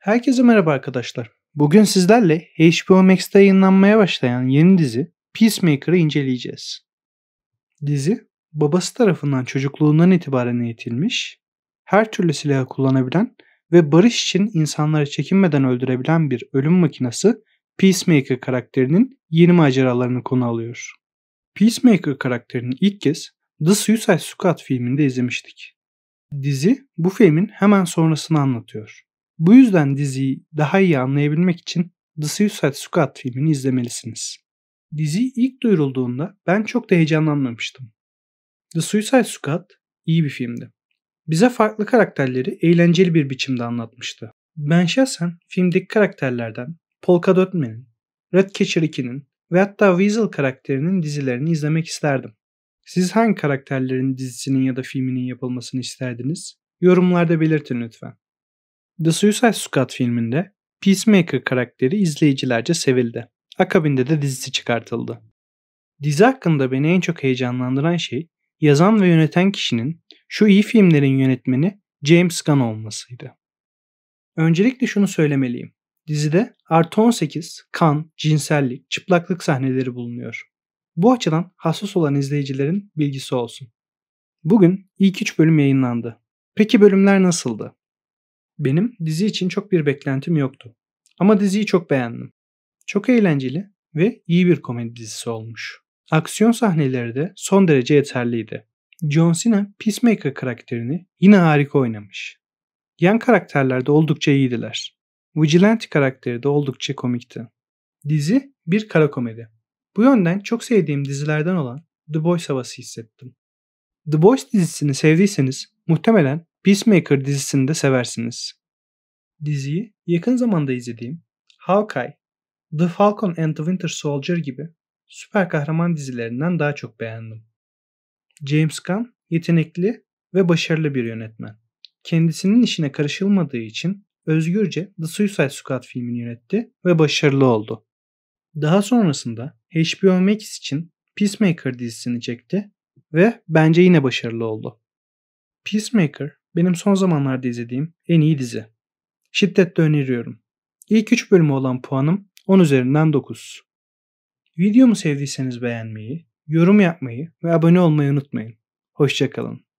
Herkese merhaba arkadaşlar. Bugün sizlerle HBO Max'te yayınlanmaya başlayan yeni dizi Peacemaker'ı inceleyeceğiz. Dizi, babası tarafından çocukluğundan itibaren eğitilmiş, her türlü silahı kullanabilen ve barış için insanları çekinmeden öldürebilen bir ölüm makinesi Peacemaker karakterinin yeni maceralarını konu alıyor. Peacemaker karakterini ilk kez The Suicide Squad filminde izlemiştik. Dizi bu filmin hemen sonrasını anlatıyor. Bu yüzden diziyi daha iyi anlayabilmek için The Suicide Squad filmini izlemelisiniz. Dizi ilk duyurulduğunda ben çok da heyecanlanmamıştım. The Suicide Squad iyi bir filmdi. Bize farklı karakterleri eğlenceli bir biçimde anlatmıştı. Ben şahsen filmdeki karakterlerden Polka Red Redcatcher 2'nin ve hatta Weasel karakterinin dizilerini izlemek isterdim. Siz hangi karakterlerin dizisinin ya da filminin yapılmasını isterdiniz? Yorumlarda belirtin lütfen. The Suicide Squad filminde Peacemaker karakteri izleyicilerce sevildi. Akabinde de dizisi çıkartıldı. Dizi hakkında beni en çok heyecanlandıran şey yazan ve yöneten kişinin şu iyi filmlerin yönetmeni James Gunn olmasıydı. Öncelikle şunu söylemeliyim. Dizide artı 18, kan, cinsellik, çıplaklık sahneleri bulunuyor. Bu açıdan hassas olan izleyicilerin bilgisi olsun. Bugün ilk 3 bölüm yayınlandı. Peki bölümler nasıldı? Benim dizi için çok bir beklentim yoktu. Ama diziyi çok beğendim. Çok eğlenceli ve iyi bir komedi dizisi olmuş. Aksiyon sahneleri de son derece yeterliydi. John Cena Peacemaker karakterini yine harika oynamış. Yan karakterler de oldukça iyiydiler. Vigilante karakteri de oldukça komikti. Dizi bir kara komedi. Bu yönden çok sevdiğim dizilerden olan The Boys havası hissettim. The Boys dizisini sevdiyseniz muhtemelen Peacemaker dizisini de seversiniz. Diziyi yakın zamanda izlediğim Hawkeye, The Falcon and the Winter Soldier gibi süper kahraman dizilerinden daha çok beğendim. James Gunn yetenekli ve başarılı bir yönetmen. Kendisinin işine karışılmadığı için özgürce The Suicide Squad filmini yönetti ve başarılı oldu. Daha sonrasında HBO Max için Peacemaker dizisini çekti ve bence yine başarılı oldu. Peacemaker benim son zamanlarda izlediğim en iyi dizi. Şiddetle öneriyorum. İlk 3 bölümü olan puanım 10 üzerinden 9. Videomu sevdiyseniz beğenmeyi, yorum yapmayı ve abone olmayı unutmayın. Hoşçakalın.